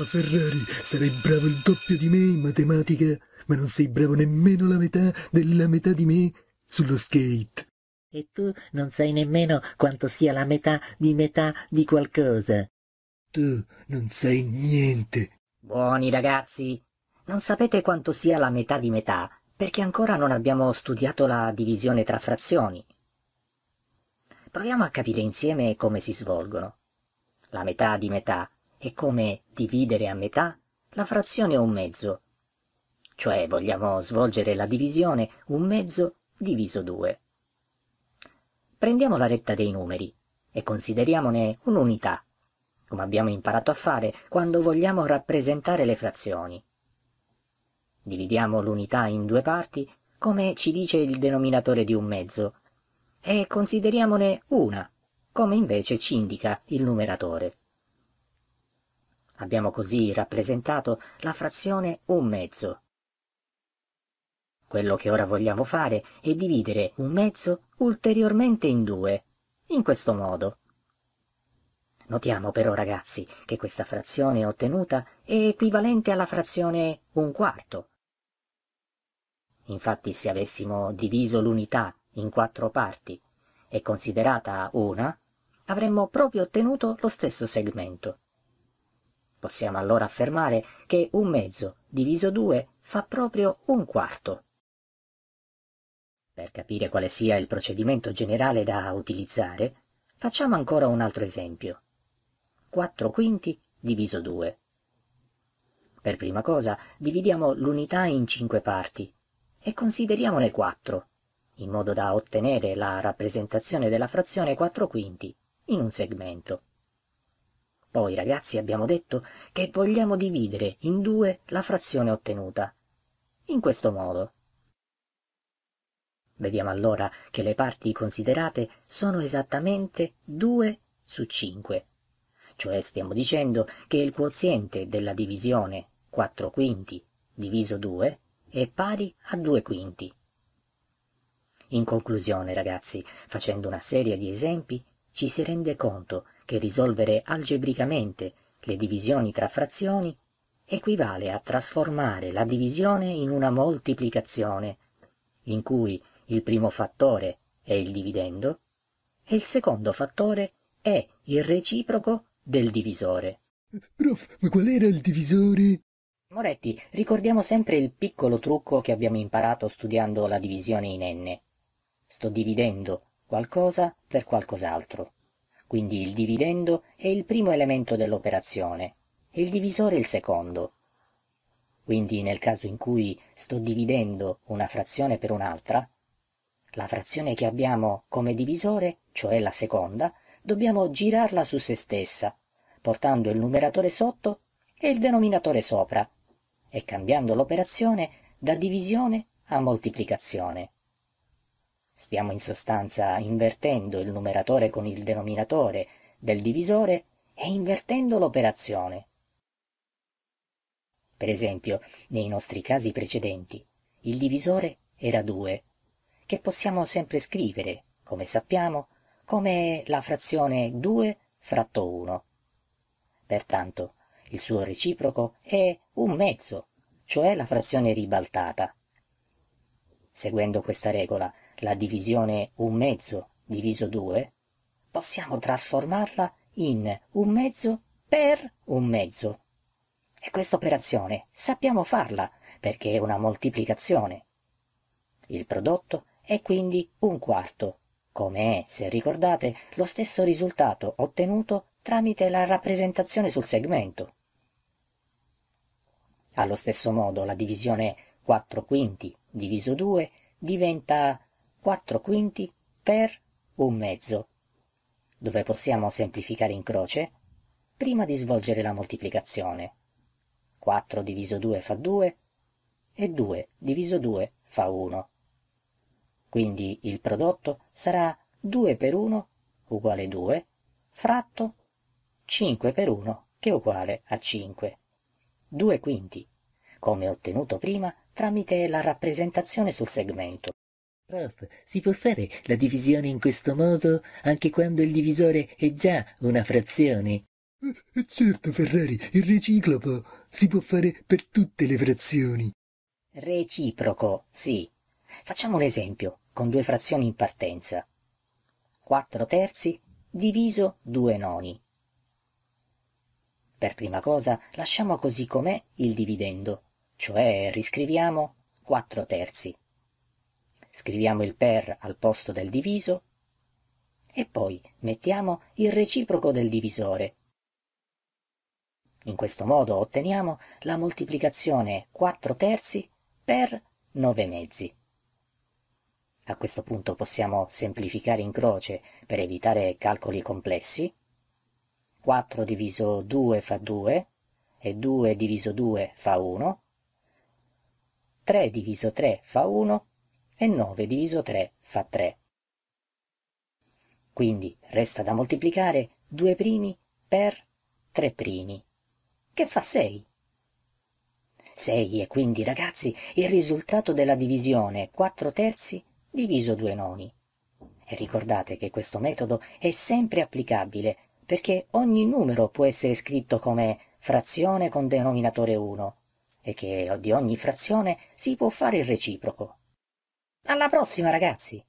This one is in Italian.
A Ferrari, sarei bravo il doppio di me in matematica, ma non sei bravo nemmeno la metà della metà di me sullo skate. E tu non sai nemmeno quanto sia la metà di metà di qualcosa. Tu non sai niente. Buoni ragazzi, non sapete quanto sia la metà di metà, perché ancora non abbiamo studiato la divisione tra frazioni. Proviamo a capire insieme come si svolgono. La metà di metà è come dividere a metà la frazione un mezzo. Cioè vogliamo svolgere la divisione un mezzo diviso due. Prendiamo la retta dei numeri e consideriamone un'unità, come abbiamo imparato a fare quando vogliamo rappresentare le frazioni. Dividiamo l'unità in due parti, come ci dice il denominatore di un mezzo, e consideriamone una, come invece ci indica il numeratore. Abbiamo così rappresentato la frazione un mezzo. Quello che ora vogliamo fare è dividere un mezzo ulteriormente in due, in questo modo. Notiamo però ragazzi che questa frazione ottenuta è equivalente alla frazione un quarto. Infatti se avessimo diviso l'unità in quattro parti e considerata una, avremmo proprio ottenuto lo stesso segmento. Possiamo allora affermare che un mezzo diviso 2 fa proprio un quarto. Per capire quale sia il procedimento generale da utilizzare, facciamo ancora un altro esempio. 4 quinti diviso 2. Per prima cosa dividiamo l'unità in 5 parti e consideriamone 4, in modo da ottenere la rappresentazione della frazione 4 quinti in un segmento. Poi, ragazzi, abbiamo detto che vogliamo dividere in due la frazione ottenuta. In questo modo. Vediamo allora che le parti considerate sono esattamente 2 su 5. Cioè stiamo dicendo che il quoziente della divisione 4 quinti diviso 2 è pari a 2 quinti. In conclusione, ragazzi, facendo una serie di esempi, ci si rende conto che risolvere algebricamente le divisioni tra frazioni equivale a trasformare la divisione in una moltiplicazione, in cui il primo fattore è il dividendo e il secondo fattore è il reciproco del divisore. Prof, ma qual era il divisore? Moretti, ricordiamo sempre il piccolo trucco che abbiamo imparato studiando la divisione in n. Sto dividendo qualcosa per qualcos'altro. Quindi il dividendo è il primo elemento dell'operazione e il divisore il secondo. Quindi nel caso in cui sto dividendo una frazione per un'altra, la frazione che abbiamo come divisore, cioè la seconda, dobbiamo girarla su se stessa, portando il numeratore sotto e il denominatore sopra, e cambiando l'operazione da divisione a moltiplicazione. Stiamo in sostanza invertendo il numeratore con il denominatore del divisore e invertendo l'operazione. Per esempio, nei nostri casi precedenti, il divisore era 2, che possiamo sempre scrivere, come sappiamo, come la frazione 2 fratto 1. Pertanto, il suo reciproco è un mezzo, cioè la frazione ribaltata. Seguendo questa regola, la divisione un mezzo diviso due, possiamo trasformarla in un mezzo per un mezzo. E questa operazione sappiamo farla perché è una moltiplicazione. Il prodotto è quindi un quarto, come è, se ricordate, lo stesso risultato ottenuto tramite la rappresentazione sul segmento. Allo stesso modo la divisione 4 quinti diviso 2 diventa 4 quinti per un mezzo, dove possiamo semplificare in croce prima di svolgere la moltiplicazione. 4 diviso 2 fa 2 e 2 diviso 2 fa 1. Quindi il prodotto sarà 2 per 1 uguale 2 fratto 5 per 1 che è uguale a 5. 2 quinti, come ottenuto prima tramite la rappresentazione sul segmento. Prof, si può fare la divisione in questo modo anche quando il divisore è già una frazione? Eh, eh certo, Ferrari, il reciproco si può fare per tutte le frazioni. Reciproco, sì. Facciamo l'esempio con due frazioni in partenza. 4 terzi diviso 2 noni. Per prima cosa lasciamo così com'è il dividendo, cioè riscriviamo 4 terzi scriviamo il per al posto del diviso e poi mettiamo il reciproco del divisore. In questo modo otteniamo la moltiplicazione 4 terzi per 9 mezzi. A questo punto possiamo semplificare in croce per evitare calcoli complessi. 4 diviso 2 fa 2 e 2 diviso 2 fa 1. 3 diviso 3 fa 1 e 9 diviso 3 fa 3. Quindi resta da moltiplicare 2 primi per 3 primi, che fa 6. 6 è quindi, ragazzi, il risultato della divisione 4 terzi diviso 2 noni. E ricordate che questo metodo è sempre applicabile perché ogni numero può essere scritto come frazione con denominatore 1 e che di ogni frazione si può fare il reciproco. Alla prossima ragazzi!